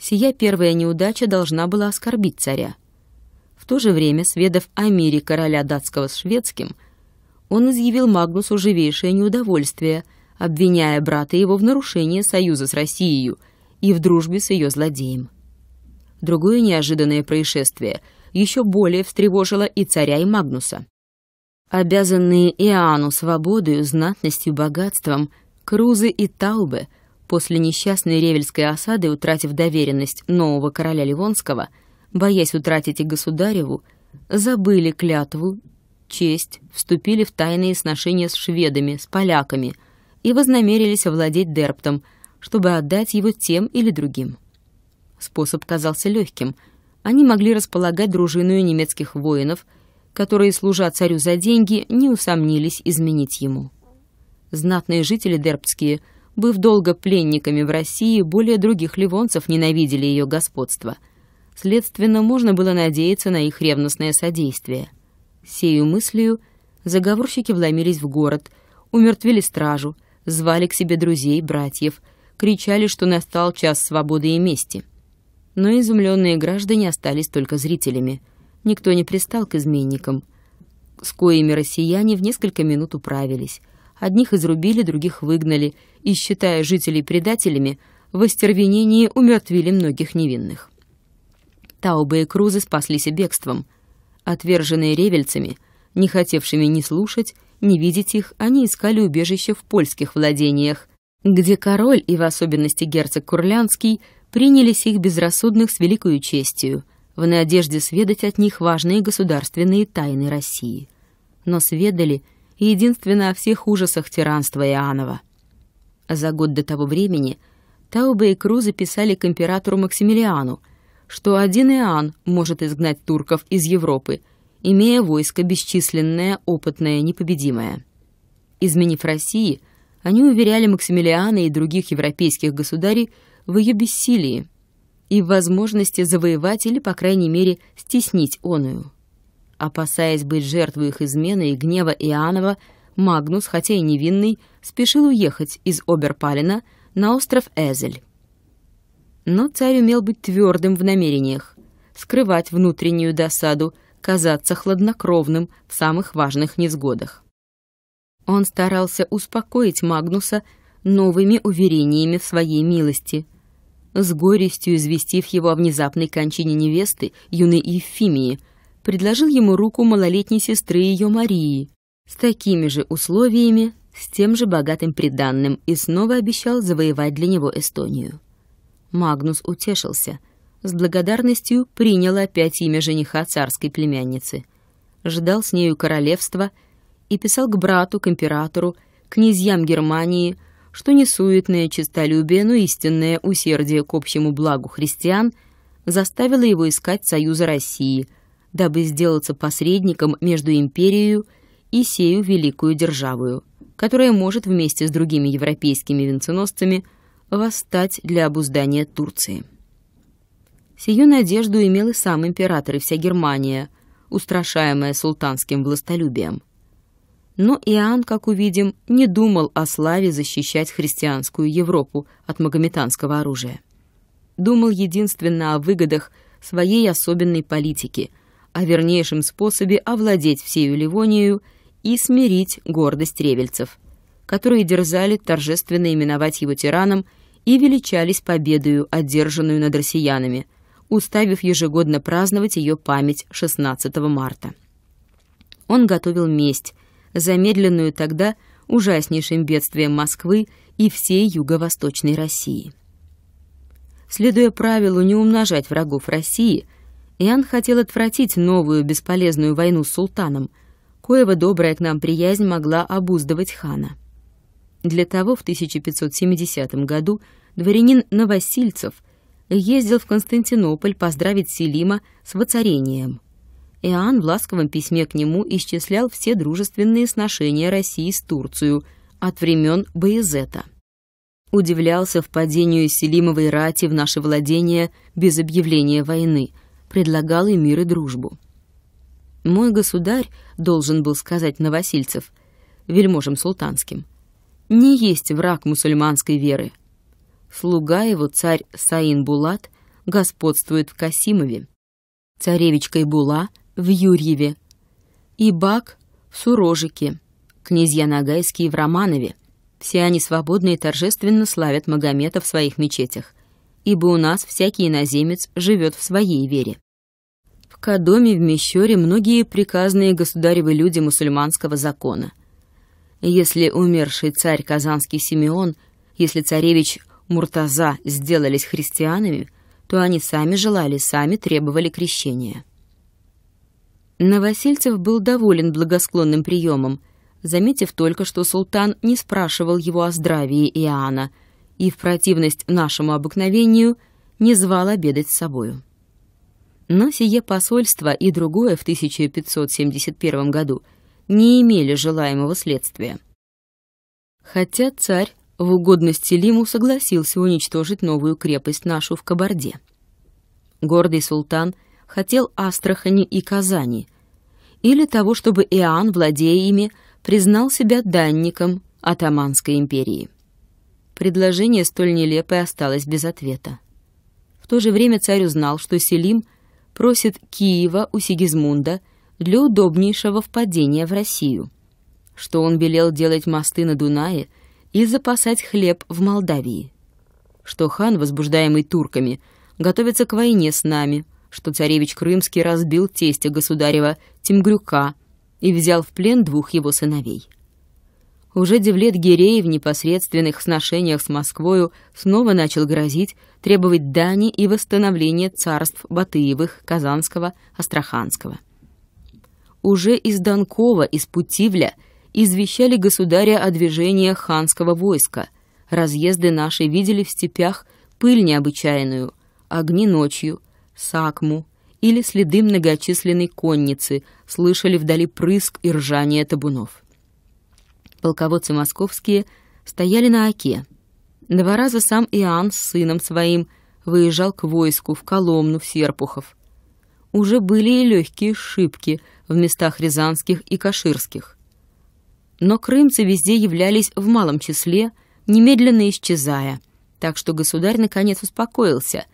сия первая неудача должна была оскорбить царя. В то же время, сведав о мире короля датского с шведским, он изъявил Магнусу живейшее неудовольствие, обвиняя брата его в нарушении союза с Россией и в дружбе с ее злодеем. Другое неожиданное происшествие еще более встревожило и царя, и Магнуса. Обязанные Иоанну свободою, знатностью, богатством, Крузы и Таубе — После несчастной ревельской осады, утратив доверенность нового короля Ливонского, боясь утратить и государеву, забыли клятву, честь, вступили в тайные сношения с шведами, с поляками и вознамерились овладеть Дерптом, чтобы отдать его тем или другим. Способ казался легким. Они могли располагать дружиною немецких воинов, которые, служа царю за деньги, не усомнились изменить ему. Знатные жители Дерптские – быв долго пленниками в России, более других ливонцев ненавидели ее господство. Следственно, можно было надеяться на их ревностное содействие. Сею мыслью заговорщики вломились в город, умертвили стражу, звали к себе друзей, братьев, кричали, что настал час свободы и мести. Но изумленные граждане остались только зрителями. Никто не пристал к изменникам, с коими россияне в несколько минут управились, Одних изрубили, других выгнали, и, считая жителей предателями, в остервенении умертвили многих невинных. Таубы и Крузы спаслись и бегством. Отверженные ревельцами, не хотевшими ни слушать, ни видеть их, они искали убежище в польских владениях, где король и в особенности герцог Курлянский принялись их безрассудных с великою честью, в надежде сведать от них важные государственные тайны России. Но сведали — и единственно о всех ужасах тиранства Иоаннова. За год до того времени Таубе и Крузы писали к императору Максимилиану, что один Иоанн может изгнать турков из Европы, имея войско бесчисленное, опытное, непобедимое. Изменив России, они уверяли Максимилиана и других европейских государей в ее бессилии и в возможности завоевать или, по крайней мере, стеснить оную. Опасаясь быть жертвой их измены и гнева Иоаннова, Магнус, хотя и невинный, спешил уехать из Оберпалина на остров Эзель. Но царь умел быть твердым в намерениях, скрывать внутреннюю досаду, казаться хладнокровным в самых важных невзгодах. Он старался успокоить Магнуса новыми уверениями в своей милости, с горестью известив его о внезапной кончине невесты, юной Евфимии, предложил ему руку малолетней сестры ее Марии с такими же условиями, с тем же богатым приданным и снова обещал завоевать для него Эстонию. Магнус утешился, с благодарностью принял опять имя жениха царской племянницы, ждал с нею королевства и писал к брату, к императору, князьям Германии, что несуетное честолюбие, но истинное усердие к общему благу христиан заставило его искать союза России – дабы сделаться посредником между империей и сею великую державою, которая может вместе с другими европейскими венценосцами восстать для обуздания Турции. Сию надежду имел и сам император и вся Германия, устрашаемая султанским властолюбием. Но Иоанн, как увидим, не думал о славе защищать христианскую Европу от магометанского оружия. Думал единственно о выгодах своей особенной политики, о вернейшем способе овладеть всею Ливонией и смирить гордость ревельцев, которые дерзали торжественно именовать его тираном и величались победою, одержанную над россиянами, уставив ежегодно праздновать ее память 16 марта. Он готовил месть, замедленную тогда ужаснейшим бедствием Москвы и всей юго-восточной России. Следуя правилу не умножать врагов России – Иоанн хотел отвратить новую бесполезную войну с султаном, коего добрая к нам приязнь могла обуздывать хана. Для того в 1570 году дворянин Новосильцев ездил в Константинополь поздравить Селима с воцарением. Иоанн в ласковом письме к нему исчислял все дружественные сношения России с Турцией от времен Боязета. Удивлялся впадению Селимовой рати в наше владение без объявления войны – предлагал и мир, и дружбу. «Мой государь», — должен был сказать Новосильцев, вельможем султанским, «не есть враг мусульманской веры. Слуга его, царь Саин Булат, господствует в Касимове, царевич Кайбула в Юрьеве, и Бак в Сурожике, князья Нагайские в Романове. Все они свободно и торжественно славят Магомета в своих мечетях ибо у нас всякий иноземец живет в своей вере. В Кадоме, в Мещере многие приказные государевы люди мусульманского закона. Если умерший царь Казанский Симеон, если царевич Муртаза сделались христианами, то они сами желали, сами требовали крещения. Новосельцев был доволен благосклонным приемом, заметив только, что султан не спрашивал его о здравии Иоанна, и в противность нашему обыкновению не звал обедать с собою. Но сие посольство и другое в 1571 году не имели желаемого следствия. Хотя царь в угодности Лиму согласился уничтожить новую крепость нашу в Кабарде. Гордый султан хотел Астрахани и Казани, или того, чтобы Иоанн, владея ими, признал себя данником атаманской империи. Предложение столь нелепое осталось без ответа. В то же время царь узнал, что Селим просит Киева у Сигизмунда для удобнейшего впадения в Россию, что он велел делать мосты на Дунае и запасать хлеб в Молдавии, что хан, возбуждаемый турками, готовится к войне с нами, что царевич Крымский разбил тестя государева Тимгрюка и взял в плен двух его сыновей. Уже Девлет Гиреев в непосредственных сношениях с Москвою снова начал грозить, требовать дани и восстановления царств Батыевых, Казанского, Астраханского. Уже из Донкова, из Путивля извещали государя о движении ханского войска. Разъезды наши видели в степях пыль необычайную, огни ночью, сакму или следы многочисленной конницы, слышали вдали прыск и ржание табунов полководцы московские стояли на оке. Два раза сам Иоанн с сыном своим выезжал к войску в Коломну, в Серпухов. Уже были и легкие шибки в местах рязанских и каширских. Но крымцы везде являлись в малом числе, немедленно исчезая, так что государь наконец успокоился,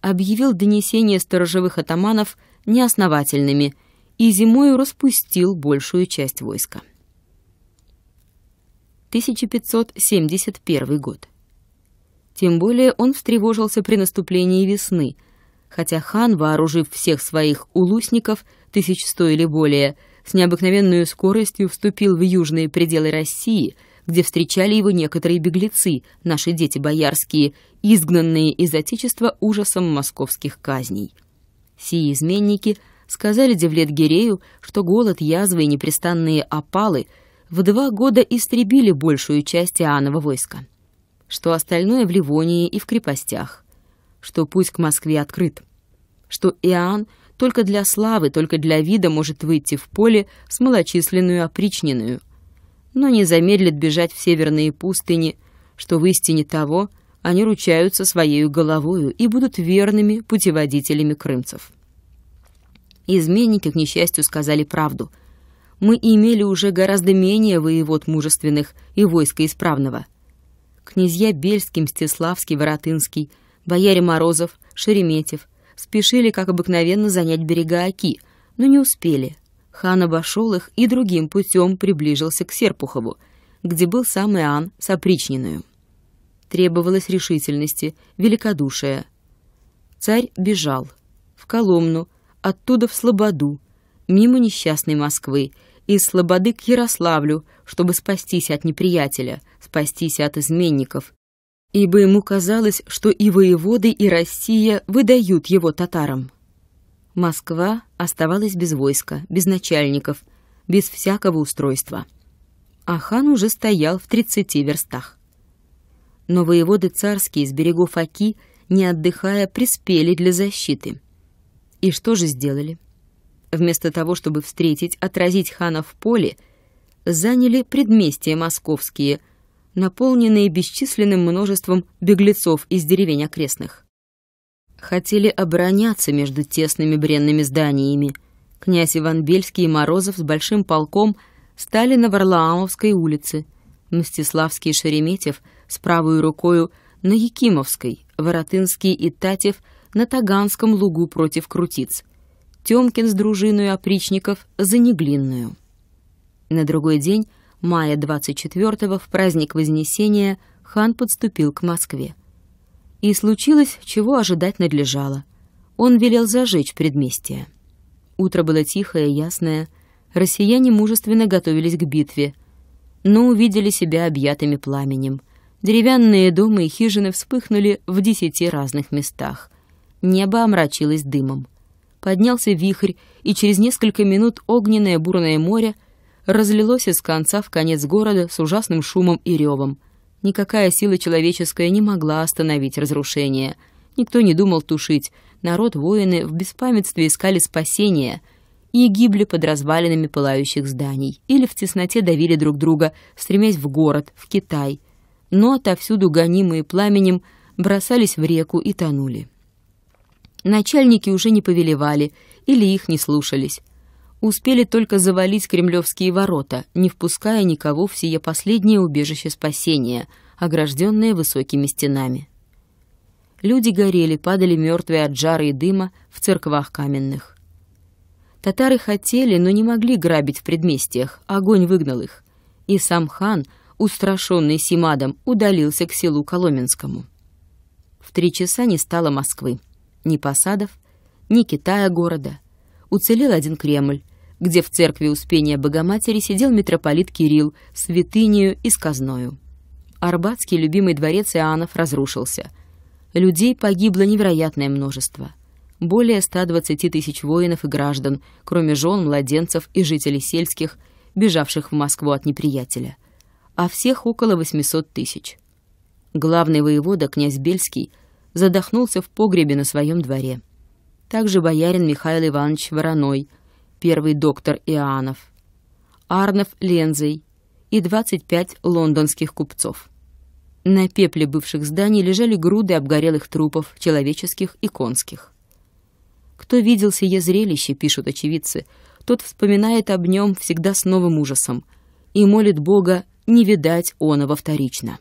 объявил донесения сторожевых атаманов неосновательными и зимою распустил большую часть войска. 1571 год. Тем более он встревожился при наступлении весны, хотя хан, вооружив всех своих улусников, тысяч сто или более, с необыкновенной скоростью вступил в южные пределы России, где встречали его некоторые беглецы, наши дети боярские, изгнанные из Отечества ужасом московских казней. Сии изменники сказали Девлет-Гирею, что голод, язвы и непрестанные опалы — в два года истребили большую часть Иоаннова войска, что остальное в Ливонии и в крепостях, что путь к Москве открыт, что Иоанн только для славы, только для вида может выйти в поле с малочисленную опричненную, но не замедлит бежать в северные пустыни, что в истине того они ручаются своею головою и будут верными путеводителями крымцев. Изменники, к несчастью, сказали правду — мы имели уже гораздо менее воевод мужественных и войска исправного. Князья Бельский, Мстиславский, Воротынский, бояре Морозов, Шереметьев спешили, как обыкновенно, занять берега Оки, но не успели. Хан обошел их и другим путем приближился к Серпухову, где был сам Иоанн с опричниною. Требовалось решительности, великодушия. Царь бежал в Коломну, оттуда в Слободу, мимо несчастной Москвы из Слободы к Ярославлю, чтобы спастись от неприятеля, спастись от изменников, ибо ему казалось, что и воеводы, и Россия выдают его татарам. Москва оставалась без войска, без начальников, без всякого устройства. А хан уже стоял в тридцати верстах. Но воеводы царские с берегов Аки, не отдыхая, приспели для защиты. И что же сделали? вместо того, чтобы встретить, отразить хана в поле, заняли предместия московские, наполненные бесчисленным множеством беглецов из деревень окрестных. Хотели обороняться между тесными бренными зданиями. Князь Иван Бельский и Морозов с большим полком стали на Варлаамовской улице, Мстиславский и Шереметьев с правой рукою на Якимовской, Воротынский и Татев на Таганском лугу против Крутиц — Тёмкин с дружиной опричников за Неглинную. На другой день, мая 24-го, в праздник Вознесения, хан подступил к Москве. И случилось, чего ожидать надлежало. Он велел зажечь предместье. Утро было тихое, ясное. Россияне мужественно готовились к битве, но увидели себя объятыми пламенем. Деревянные дома и хижины вспыхнули в десяти разных местах. Небо омрачилось дымом поднялся вихрь, и через несколько минут огненное бурное море разлилось из конца в конец города с ужасным шумом и ревом. Никакая сила человеческая не могла остановить разрушение. Никто не думал тушить. Народ, воины в беспамятстве искали спасения и гибли под развалинами пылающих зданий или в тесноте давили друг друга, стремясь в город, в Китай. Но отовсюду гонимые пламенем бросались в реку и тонули. Начальники уже не повелевали или их не слушались. Успели только завалить кремлевские ворота, не впуская никого в сие последнее убежище спасения, огражденное высокими стенами. Люди горели, падали мертвые от жары и дыма в церквах каменных. Татары хотели, но не могли грабить в предместьях, огонь выгнал их. И сам хан, устрашенный Симадом, удалился к селу Коломенскому. В три часа не стало Москвы ни посадов, ни Китая города. Уцелел один Кремль, где в церкви Успения Богоматери сидел митрополит Кирилл с святынею и с казною. Арбатский любимый дворец Иоаннов разрушился. Людей погибло невероятное множество. Более 120 тысяч воинов и граждан, кроме жен, младенцев и жителей сельских, бежавших в Москву от неприятеля. А всех около 800 тысяч. Главный воевода, князь Бельский, задохнулся в погребе на своем дворе. Также боярин Михаил Иванович Вороной, первый доктор Иоаннов, Арнов Лензей и 25 лондонских купцов. На пепле бывших зданий лежали груды обгорелых трупов, человеческих и конских. Кто видел сие зрелище, пишут очевидцы, тот вспоминает об нем всегда с новым ужасом и молит Бога не видать оного вторично.